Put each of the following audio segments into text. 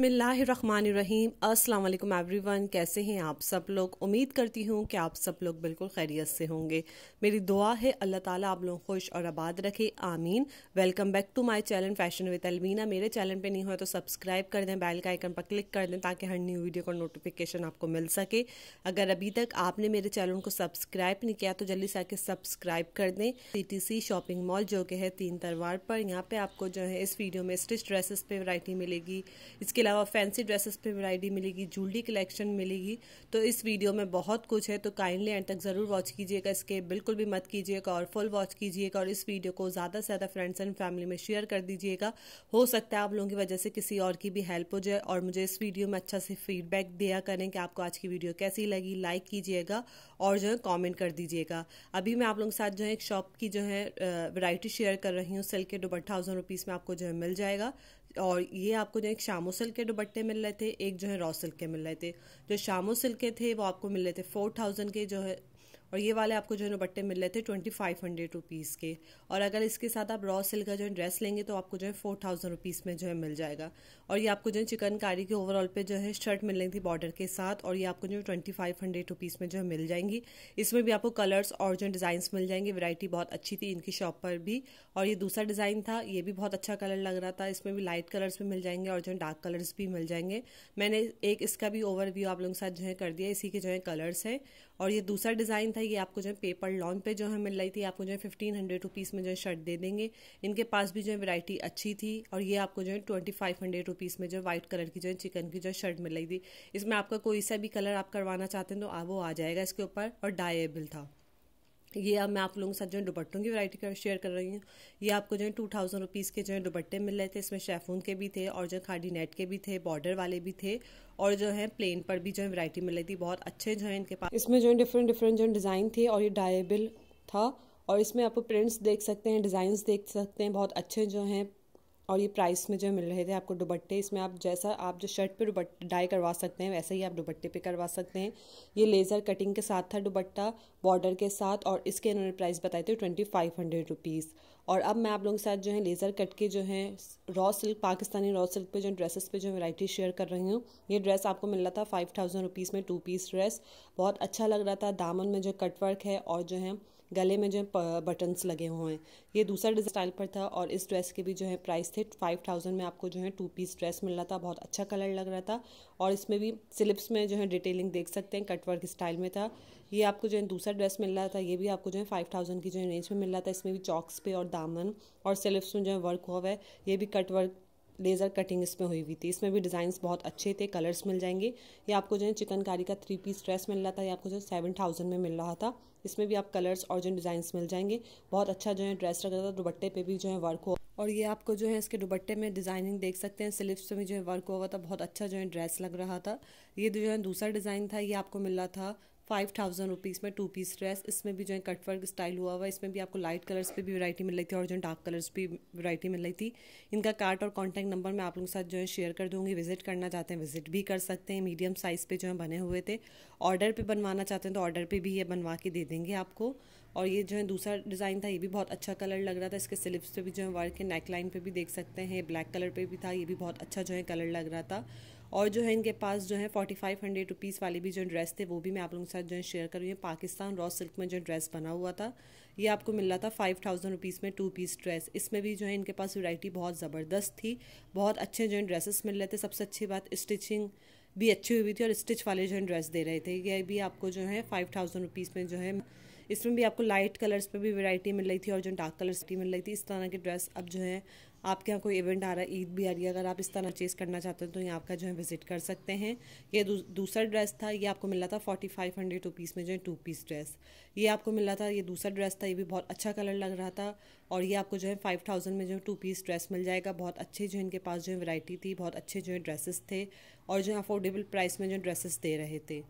बसमीम अस्सलाम वालेकुम एवरीवन कैसे हैं आप सब लोग उम्मीद करती हूँ कि आप सब लोग बिल्कुल खैरियत से होंगे मेरी दुआ है अल्लाह ताला आप लोग खुश और आबाद रखे आमीन welcome back to my channel fashion with Alvina मेरे चैनल पे नहीं हुआ तो सब्सक्राइब कर दें बेल का आइकन पर क्लिक कर दें ताकि हर न्यू वीडियो का नोटिफिकेशन आपको मिल सके अगर अभी तक आपने मेरे चैनल को सब्सक्राइब नहीं किया तो जल्दी से आके सब्सक्राइब कर दें सी शॉपिंग मॉल जो कि है तीन तरवार पर यहाँ पर आपको जो है इस वीडियो में स्टिच ड्रेसेस पर वरायटी मिलेगी इसके अलावा फैंसी ड्रेसेस पे वैरायटी मिलेगी ज्वेलरी कलेक्शन मिलेगी तो इस वीडियो में बहुत कुछ है तो काइंडली एंड तक ज़रूर वॉच कीजिएगा इसके बिल्कुल भी मत कीजिएगा और फुल वॉच कीजिएगा और इस वीडियो को ज़्यादा से ज़्यादा फ्रेंड्स एंड फैमिली में शेयर कर दीजिएगा हो सकता है आप लोगों की वजह से किसी और की भी हेल्प हो जाए और मुझे इस वीडियो में अच्छा से फीडबैक दिया करें कि आपको आज की वीडियो कैसी लगी लाइक कीजिएगा और जो है कॉमेंट कर दीजिएगा अभी मैं आप लोगों के साथ जो है एक शॉप की जो है वैरायटी शेयर कर रही हूँ सिल्क के डुबर थाउजेंड रुपीज़ में आपको जो है मिल जाएगा और ये आपको जो एक शामो सिल्क के दुपट्टे मिल रहे थे एक जो है रॉ सिल्क के मिल रहे थे जो शामो सिल्क के थे वो आपको मिल रहे थे फोर थाउजेंड के जो है और ये वाले आपको जो है दुपट्टे मिल रहे थे ट्वेंटी फाइव हंड्रेड रुपीज़ के और अगर इसके साथ आप रॉ सिल्क का जो है ड्रेस लेंगे तो आपको जो है फोर थाउजेंड रुपीज़ में जो है मिल जाएगा और ये आपको जो है चिकनकारी के ओवरऑल पे जो है शर्ट मिल रही थी बॉर्डर के साथ और ये आपको जो है ट्वेंटी फाइव हंड्रेड रुपीज़ में जो है मिल जाएंगी इसमें भी आपको कलर्स और जो डिजाइन मिल जाएंगे वरायटी बहुत अच्छी थी इनकी शॉप पर भी और ये दूसरा डिज़ाइन था ये भी बहुत अच्छा कलर लग रहा था इसमें भी लाइट कलर्स भी मिल जाएंगे और जो है डार्क कलर्स भी मिल जाएंगे मैंने एक इसका भी ओवरव्यू आप लोगों के साथ जो है कर दिया इसी के जो है कलर्स हैं और ये दूसरा डिज़ाइन था ये आपको जो है पेपर लॉन्ग पे जो है मिल रही थी आपको जो है फिफ्टीन हंड्रेड रुपीज़ में जो है शर्ट दे देंगे इनके पास भी जो है वैरायटी अच्छी थी और ये आपको जो है ट्वेंटी फाइव हंड्रेड रुपीज़ में जो वाइट कलर की जो है चिकन की जो शर्ट मिल रही थी इसमें आपका कोई सा भी कलर आप करवाना चाहते हैं तो वो आ जाएगा इसके ऊपर और डायेबल था ये अब मैं आप लोगों के साथ जो है दुपट्टों की वैरायटी का शेयर कर रही हूँ ये आपको जो है टू थाउजेंड रुपीज़ के जो है दुपट्टे मिल रहे थे इसमें शेफून के भी थे और जो खाडी नेट के भी थे बॉर्डर वाले भी थे और जो है प्लेन पर भी जो है वैरायटी मिल रही थी बहुत अच्छे जो है इनके पास इसमें जो है डिफरेंट डिफरेंट जो है डिज़ाइन थे और ये डायबल था और इसमें आप प्रिंट्स देख सकते हैं डिजाइन देख सकते हैं बहुत अच्छे जो हैं और ये प्राइस में जो मिल रहे थे आपको दुबट्टे इसमें आप जैसा आप जो शर्ट पे दुबट्टे डाई करवा सकते हैं वैसे ही आप दुबट्टे पे करवा सकते हैं ये लेज़र कटिंग के साथ था दुबट्टा बॉर्डर के साथ और इसके इन्होंने प्राइस बताए थे ट्वेंटी फाइव हंड्रेड रुपीज़ और अब मैं आप लोगों के साथ जो है लेज़र कट के जो है raw silk Pakistani raw silk पे जो ड्रेसेस पे जो वैरायटी शेयर कर रही हूँ ये ड्रेस आपको मिल रहा था फाइव थाउजेंड रुपीज़ में टू पीस ड्रेस बहुत अच्छा लग रहा था दामन में जो कट वर्क है और जो है गले में जो है बटन्स लगे हुए हैं ये दूसरा डिज़ाइन स्टाइल पर था और इस ड्रेस के भी जो है प्राइस थे फाइव थाउजेंड में आपको जो है टू पीस ड्रेस मिल रहा था बहुत अच्छा कलर लग रहा था और इसमें भी स्लिप्स में जो है डिटेलिंग देख सकते हैं कटवर्क स्टाइल में था ये आपको जो है दूसरा ड्रेस मिल रहा था ये भी आपको जो है फाइव थाउजेंड की जो है रेंज में मिल रहा था इसमें भी चॉक्स पे और दामन और स्लिप्स में जो है वर्क हुआ है ये भी कटवर्क लेज़र कटिंग इसमें हुई हुई थी इसमें भी डिजाइन बहुत अच्छे थे कलर्स मिल जाएंगे ये आपको जो है चिकनकारी का थ्री पीस ड्रेस मिल रहा था ये आपको जो है सेवन थाउजेंड में मिल रहा था इसमें भी आप कलर्स और जो डिजाइन मिल जाएंगे बहुत अच्छा जो है ड्रेस रखा था दुबट्टे पे भी जो है वर्क हो और ये आपको जो है इसके दुबट्टे में डिज़ाइनिंग देख सकते हैं स्लिप्स में जो है वर्क हुआ था बहुत अच्छा जो है ड्रेस लग रहा था ये जो है दूसरा डिज़ाइन था ये आपको मिल रहा था फाइव थाउजेंड रुपीज़ में टू पीस ड्रेस इसमें भी जो है कट वर्क स्टाइल हुआ हुआ इसमें भी आपको लाइट कलर्स पे भी वैरायटी मिल रही थी और जो है डार्क कलर्स भी वैरायटी मिल रही थी इनका कार्ट और कॉन्टैक्ट नंबर मैं आप लोगों के साथ जो है शेयर कर दूँगी विजिट करना चाहते हैं विजिट भी कर सकते हैं मीडियम साइज़ पर जो है बने हुए थे ऑर्डर पर बनवाना चाहते हैं तो ऑर्डर पर भी ये बनवा के दे देंगे आपको और ये जो है दूसरा डिज़ाइन था ये भी बहुत अच्छा कलर लग रहा था इसके स्लिप्स पे भी जो है वर्क है नेक लाइन पर भी देख सकते हैं ब्लैक कलर पर भी था ये भी बहुत अच्छा जो है कलर लग रहा था और जो है इनके पास जो है फोर्टी फाइव हंड्रेड रुपीज़ वाले भी जो ड्रेस थे वो भी मैं आप लोगों के साथ जो है शेयर कर रही पाकिस्तान रॉ सिल्क में जो ड्रेस बना हुआ था ये आपको मिल रहा था फाइव थाउजेंड रुपीज़ में टू पीस ड्रेस इसमें भी जो है इनके पास वैरायटी बहुत ज़बरदस्त थी बहुत अच्छे जो है ड्रेसेस मिल रहे थे सबसे अच्छी बात स्टिचिंग भी अच्छी हुई थी और स्टिच वाले जो है ड्रेस दे रहे थे ये भी आपको जो है फाइव थाउजेंड रुपीज़ में जो है इसमें भी आपको लाइट कलर्स पे भी वैरायटी मिल रही थी और जो डार्क कलर्स की मिल रही थी इस तरह के ड्रेस अब जो है आपके यहाँ कोई इवेंट आ रहा है ईद भी आ रही है अगर आप इस तरह परचेज़ करना चाहते हैं तो यहाँ आपका जो है विज़िट कर सकते हैं ये दू, दूसरा ड्रेस था ये आपको मिला था फोर्टी फाइव हंड्रेड रुपीज़ में जो है टू पीस ड्रेस ये आपको मिला था ये दूसरा ड्रेस था ये भी बहुत अच्छा कलर लग रहा था और ये आपको जो है फाइव थाउजेंड में जो है टू पीस ड्रेस मिल जाएगा बहुत अच्छे जो इनके पास जो है वैरायटी थी बहुत अच्छे जो है ड्रेसेस थे और जो है अफोर्डेबल प्राइस में जो ड्रेसेस दे रहे थे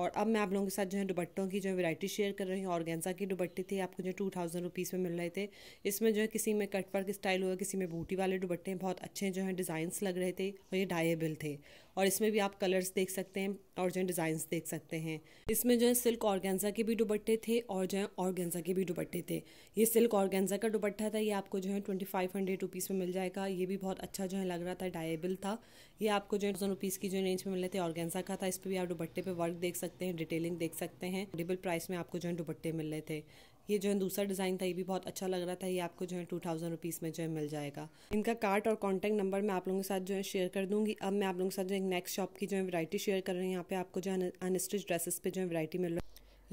और अब मैं आप लोगों के साथ जो है दुबट्टों की जो है वैरायटी शेयर कर रही हूँ ऑर्गेन्जा की दुबट्टे थे आपको जो है टू थाउजेंड रुपीज़ में मिल रहे थे इसमें जो है किसी में कटवर्क स्टाइल हुआ किसी में बूटी वाले दुबट्टे बहुत अच्छे जो है डिज़ाइंस लग रहे थे और ये डाएबल थे और इसमें भी आप कलर्स देख सकते हैं और जो है देख सकते हैं इसमें जो है सिल्क ऑर्गेन्जा के भी दुपट्टे थे और जो है ऑर्गेंजा के भी दुपट्टे थे ये सिल्क ऑर्गेन्जा का दुपट्टा था ये आपको जो है ट्वेंटी फाइव हंड्रेड रुपीज़ में मिल जाएगा ये भी बहुत अच्छा जो है लग रहा था डायबल था ये आपको जो है रुपीज़ की जो रेंज में मिल रहे थे ऑर्गेन्जा का था इस पर भी आप दुपट्टे पर वर्क देख सकते हैं डिटेलिंग देख सकते हैं डिबल प्राइस में आपको जो है दुपट्टे मिल रहे थे ये जो है दूसरा डिज़ाइन था ये भी बहुत अच्छा लग रहा था ये आपको जो है टू थाउजेंड रुपीज़ में जो है मिल जाएगा इनका कार्ट और कॉन्टैक्ट नंबर मैं आप लोगों के साथ जो है शेयर कर दूंगी अब मैं आप लोगों के साथ जो है नेक्स्ट शॉप की जो है वरायटी शेयर कर रही हूँ यहाँ पे आपको जो है अनस्टिच ड्रेसेस पे जो है वरायटी मिल रही है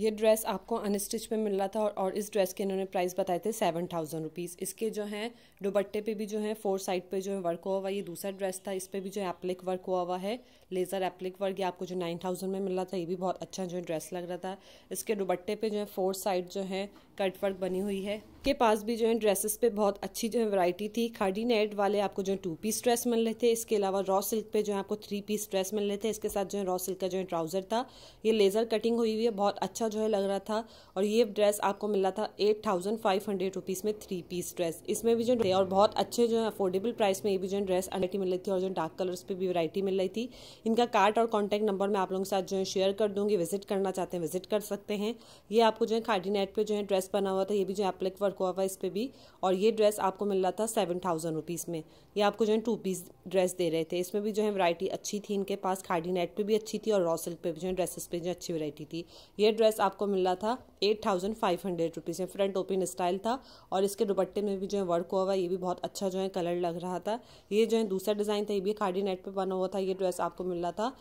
ये ड्रेस आपको अनस्टिच पे मिल रहा था और, और इस ड्रेस के इन्होंने प्राइस बताए थे सेवन थाउजेंड रुपीज़ इसके जो है दुपट्टे पे भी जो है फोर साइड पे जो है वर्क हुआ हुआ ये दूसरा ड्रेस था इस पर भी जो है एप्लिक वर्क हुआ हुआ है लेज़र एप्लिक वर्क ये आपको जो नाइन थाउजेंड में मिला था ये भी बहुत अच्छा जो है ड्रेस लग रहा था इसके दुबट्टे पे जो है फोर साइड जो है कट वर्क बनी हुई है के पास भी जो है ड्रेसेस पे बहुत अच्छी जो है वैरायटी थी खाडी नेट वाले आपको जो है टू पीस ड्रेस मिल रहे थे इसके अलावा रॉ सिल्क पे जो है आपको थ्री पीस ड्रेस मिल रहे थे इसके साथ जो है रॉ सिल्क का जो है ट्राउज़र था ये लेज़र कटिंग हुई हुई है बहुत अच्छा जो है लग रहा था और ये ड्रेस आपको मिल रहा था eight thousand five hundred rupees में थ्री पीस ड्रेस इसमें भी जो है और बहुत अच्छे जो है अफोर्डेबल प्राइस में ये भी जो है ड्रेस वरायटी मिल रही थी और जो डार्क कलर्स पर भी वरायटी मिल रही थी इनका कार्ट और कॉन्टैक्ट नंबर मैं आप लोगों के साथ जो है शेयर कर दूंगी विजिट करना चाहते हैं विजिट कर सकते हैं ये आपको जो है खाडी नेट पर जो है ड्रेस बना हुआ था ये भी जो एप्लिक वर्क हुआ हुआ इस पर भी और ये ड्रेस आपको मिल रहा था सेवन थाउजेंड रुपीज़ में ये आपको जो है टू पीस ड्रेस दे रहे थे इसमें भी जो है वरायटी अच्छी थी इनके पास खाडी नेट पर भी अच्छी थी और रॉ सिल्क पर भी जो है ड्रेसेस पे जो अच्छी वरायटी थी ये ड्रेस आपको मिल रहा था eight thousand five hundred rupees में फ्रंट ओपन स्टाइल था और इसके दुपट्टे में भी जो है वर्क हुआ हुआ ये भी बहुत अच्छा जो है कलर लग रहा था ये जो है दूसरा डिज़ाइन था ये भी खाडी नेट पर बना हुआ था ये ड्रेस आपको मिल रहा था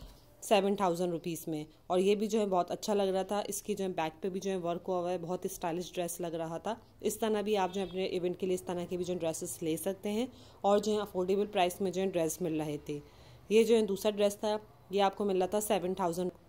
सेवन थाउजेंड रुपीज़ में और ये भी जो है बहुत अच्छा लग रहा था इसकी जो है बैक पे भी जो है वर्क हुआ हुआ है बहुत स्टाइलिश ड्रेस लग रहा था इस तरह भी आप जो है अपने इवेंट के लिए इस तरह के भी जो ड्रेसेस ले सकते हैं और जो है अफोर्डेबल प्राइस में जो है ड्रेस मिल रहे थे ये जो है दूसरा ड्रेस था ये आपको मिल रहा था सेवन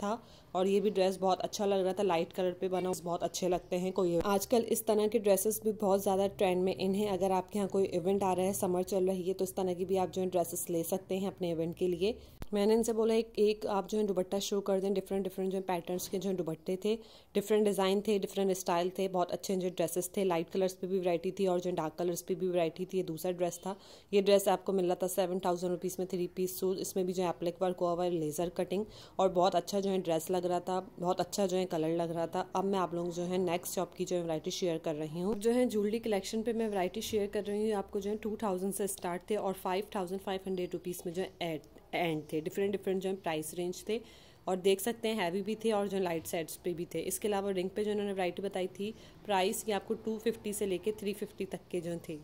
था और ये भी ड्रेस बहुत अच्छा लग रहा था लाइट कलर पे बना बहुत अच्छे लगते हैं कोई आजकल इस तरह के ड्रेसेस भी बहुत ज़्यादा ट्रेंड में इन है अगर आपके यहाँ कोई इवेंट आ रहा है समर चल रही है तो इस तरह की भी आप जो है ड्रेसेस ले सकते हैं अपने इवेंट के लिए मैंने इनसे बोला एक एक आप जो है दुबट्टा शो कर दें डिफरेंट डिफरेंट जो है पैटर्न्स के जो है थे डिफरेंट डिज़ाइन थे डिफरेंट स्टाइल थे बहुत अच्छे जो ड्रेसेस थे लाइट कलर्स पे भी वैरायटी थी और जो डार्क कलर्स पे भी वैरायटी थी ये दूसरा ड्रेस था ये ड्रेस आपको मिल रहा था सेवन थाउजेंड रुपीज़ में थ्री पीस सूज इसमें भी जो है एप्लिक वर्क हुआ लेज़र कटिंग और बहुत अच्छा जो जो है ड्रेस लग रहा था बहुत अच्छा जो है कलर लग रहा था अब मैं आप लोग जो है नेक्स्ट शॉप की जो है वरायटी शेयर कर रही हूँ जो है ज्वेलरी कलेक्शन पे मैं वरायटी शेयर कर रही हूँ आपको जो है टू थाउजेंड से स्टार्ट थे और five thousand five hundred rupees में जो है एंड थे डिफरेंट डिफरेंट जो है प्राइस रेंज थे और देख सकते हैं हैवी भी थे और जो लाइट सेट्स पे भी थे इसके अलावा रिंग पे जो उन्होंने वरायटी बताई थी प्राइस ये आपको टू फिफ्टी से लेके थ्री फिफ्टी तक के जो थे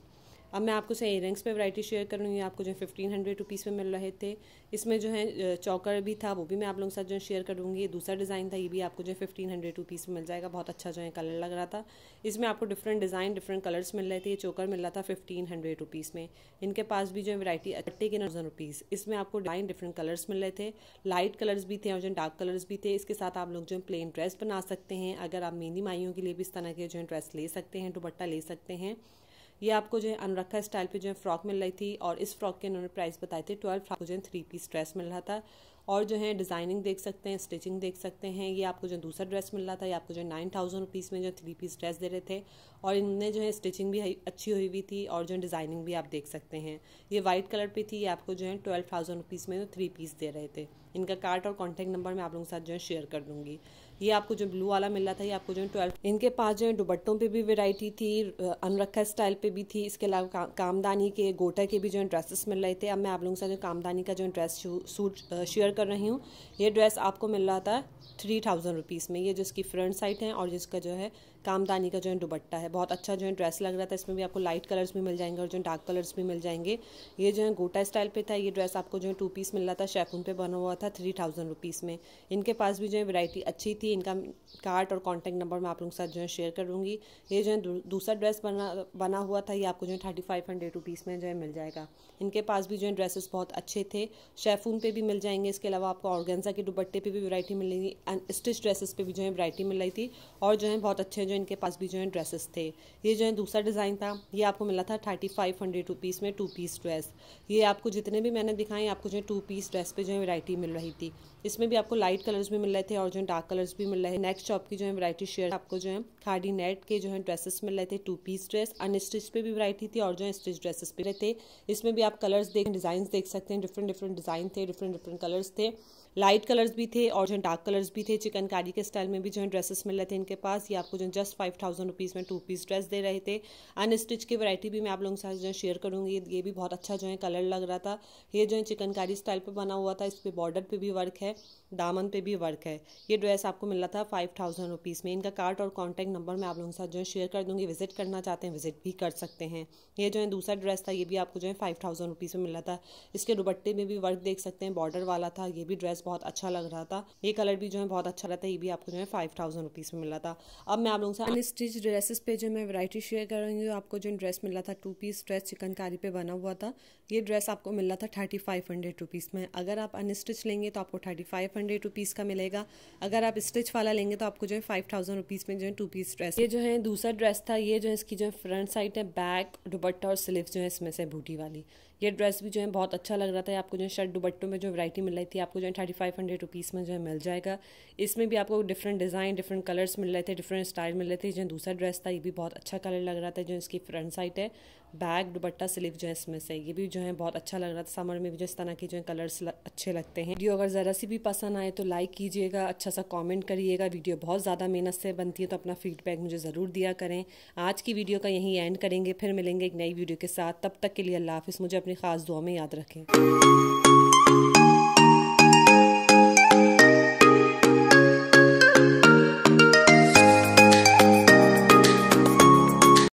अब मैं आपको सही रिंग्स पे वैरायटी शेयर करूँगी आपको जो है फिफ्टीन हंड्रेड रुपीज़ में मिल रहे थे इसमें जो है चौकर भी था वो भी मैं आप लोगों के साथ जो है शेयर करूँगी ये दूसरा डिज़ाइन था ये भी आपको जो है फिफ्टीन हंड्रेड रुपीज़ में मिल जाएगा बहुत अच्छा जो है कलर लग रहा था इसमें आपको डिफरेंट डिज़ाइन डिफरेंट कलर्स मिल रहे थे ये चौकर मिल रहा था फिफ्टीन हंड्रेड रुपीज़ में इनके पास भी जो है वरायटी अट्टे के नौजन रुपीज़ इसमें आपको डिज़ाइन डिफरेंट कलर्स मिल रहे थे लाइट कलर्स भी थे और जो डार्क कलर्स भी थे इसके साथ आप लोग जो है प्लेन ड्रेस बना सकते हैं अगर आप मेहंदी माइयों के लिए भी इस तरह के जो है ड्रेस ले सकते हैं दुपट्टा ले सकते हैं ये आपको जो है अनरखा स्टाइल पे जो है फ्रॉक मिल रही थी और इस फ्रॉक के इन्होंने प्राइस बताए थे ट्वेल्व थाउजेंड जो है थ्री पीस ड्रेस मिल रहा था और जो है डिज़ाइनिंग देख सकते हैं स्टिचिंग देख सकते हैं ये आपको जो दूसरा ड्रेस मिल रहा था ये आपको जो नाइन थाउजेंड रुपीज़ में जो थ्री पीस ड्रेस दे रहे थे और इनमें जो है स्टिचिंग भी अच्छी हुई हुई थी और जो है डिज़ाइनिंग भी आप देख सकते हैं ये वाइट कलर पे थी ये आपको जो है ट्वेल्व थाउजेंड रुपीज़ में थ्री पीस दे रहे थे इनका कार्ट और कॉन्टैक्ट नंबर मैं आप लोगों के साथ जो है शेयर कर दूँगी ये आपको जो ब्लू वाला मिल रहा था ये आपको जो है ट्वेल्व इनके पास जो है दुबट्टों पर भी वेराइटी थी अनरखा स्टाइल पर भी थी इसके अलावा का, कामदानी के गोटा के भी जो है ड्रेसेस मिल रहे थे अब मैं आप लोगों के साथ जो कामदानी का जो ड्रेस सूट शेयर कर रही हूँ ये ड्रेस आपको मिल रहा था थ्री थाउजेंड रुपीज़ में ये जिसकी फ्रंट साइड है और जिसका जो है कामदानी का जो है दुबट्टा है बहुत अच्छा जो है ड्रेस लग रहा था इसमें भी आपको लाइट कलर्स भी मिल जाएंगे और जो डार्क कलर्स भी मिल जाएंगे ये जो है गोटा स्टाइल पे था ये ड्रेस आपको जो है टू पीस मिल रहा था शेफून पे बना हुआ था थ्री थाउजेंड रुपीज़ में इनके पास भी जो है वैरायटी अच्छी थी इनका कार्ड और कॉन्टैक्ट नंबर मैं आप लोगों के साथ जो है शेयर करूँगी ये जो है दूसरा ड्रेस बना बना हुआ था ये आपको जो है थर्टी फाइव हंड्रेड रुपीज़ में जो है मिल जाएगा इनके पास भी जो है ड्रेसेस बहुत अच्छे थे शेफून पे भी मिल जाएंगे इसके अलावा आपको ऑर्गेंजा के दुबट्टे पर भी वैरायटी मिलेगी स्टिच ड्रेसेस पे भी जो है वैरायटी मिल रही थी और जो है बहुत अच्छे जो इनके पास भी जो है ड्रेसेस थे ये जो है दूसरा डिज़ाइन था ये आपको मिला था थर्टी फाइव हंड्रेड रुपीज़ में टू पीस ड्रेस ये आपको जितने भी मैंने दिखाए आपको जो है टू पीस ड्रेस पे जो है वैरायटी मिल रही थी इसमें भी आपको लाइट कलर्स भी मिल रहे थे और जो है डार्क कलर्स भी मिल रहे हैं नेक्स्ट शॉप की जो है वैरायटी शेयर आपको जो है खाडी नेट के जो है ड्रेसेस मिल रहे थे टू पीस ड्रेस अनस्टिच पे भी वैरायटी थी और जो है स्टिच ड्रेसेस पे थे इसमें भी आप कलर्स देख डिज़ाइन देख सकते हैं डिफरेंट डिफरेंट डिज़ाइन थे डिफरेंट डिफरेंट कलर्स थे लाइट कलर्स भी थे और जो डार्क कलर्स भी थे चिकनकारी के स्टाइल में भी जो है ड्रेसेस मिल रहे थे इनके पास ये आपको जो जस्ट फाइव थाउजेंड रुपीज़ में टू पीस ड्रेस दे रहे थे अनस्टिच की वैरायटी भी मैं आप लोगों के साथ जो है शेयर करूँगी ये भी बहुत अच्छा जो है कलर लग रहा था ये जो है चिकनकारी स्टाइल पर बना हुआ था इस पर बॉर्डर पर भी वर्क है दामन पर भी वर्क है ये ड्रेस आपको मिल रहा था फाइव थाउजेंड रुपीज़ में इनका कार्ड और कॉन्टैक्ट नंबर मैं आप लोगों के साथ जो है शेयर कर दूँगी विजिट करना चाहते हैं विजिट भी कर सकते हैं ये जो है दूसरा ड्रेस था ये भी आपको जो है फाइव थाउजेंड रुपीज़ में मिला था इसके दुपट्टे में भी वर्क देख सकते हैं बॉर्डर वाला था ये भी ड्रेस बहुत अच्छा लग रहा था ये कलर भी जो है बहुत अच्छा रहता है ये भी आपको जो है फाइव थाउजेंड रुपीज़ में मिला था अब मैं आप लोगों से अन स्टिच ड्रेसेस पे जो मैं वैरायटी शेयर हूँ आपको जो ड्रेस मिला था टू पीस ड्रेस चिकनकारी पे बना हुआ था ये ड्रेस आपको मिल था थर्टी फाइव हंड्रेड रुपीज़ में अगर आप अन लेंगे तो आपको थर्टी फाइव हंड्रेड रुपीज़ का मिलेगा अगर आप स्टिच वाला लेंगे तो आपको जो है फाइव थाउजेंड रुपीज़ में जो है टू पीस ड्रेस ये जो है दूसरा ड्रेस था ये जो है इसकी जो है फ्रंट साइड है बैक दुबट्टा और स्लीव जो है इसमें से बूटी वाली ये ड्रेस भी जो है बहुत अच्छा लग रहा था आपको जो है शर्ट दुबट्टों में जो वैरायटी मिल रही थी आपको जो है थर्टी फाइव हंड्रेड रुपीज़ में जो है मिल जाएगा इसमें भी आपको डिफरेंट डिज़ाइन डिफरेंट कलर्स मिल रहे थे डिफरेंट स्टाइल मिल रहे थे जो दूसरा ड्रेस था ये भी बहुत अच्छा कलर लग रहा था जो इसकी फ्रंट साइड है बैग दुपट्टा स्लीव जो है इसमें से ये भी जो है बहुत अच्छा लग रहा था समर में भी जो इस तरह के जो है कलर्स अच्छे लगते हैं वीडियो अगर ज़रा सी भी पसंद आए तो लाइक कीजिएगा अच्छा सा कॉमेंट करिएगा वीडियो बहुत ज़्यादा मेहनत से बनती है तो अपना फीडबैक मुझे ज़रूर दिया करें आज की वीडियो का यहीं एंड करेंगे फिर मिलेंगे एक नई वीडियो के साथ तब तक के लिए अल्लाह हाफिज़ मुझे अपनी ख़ास दुआ में याद रखें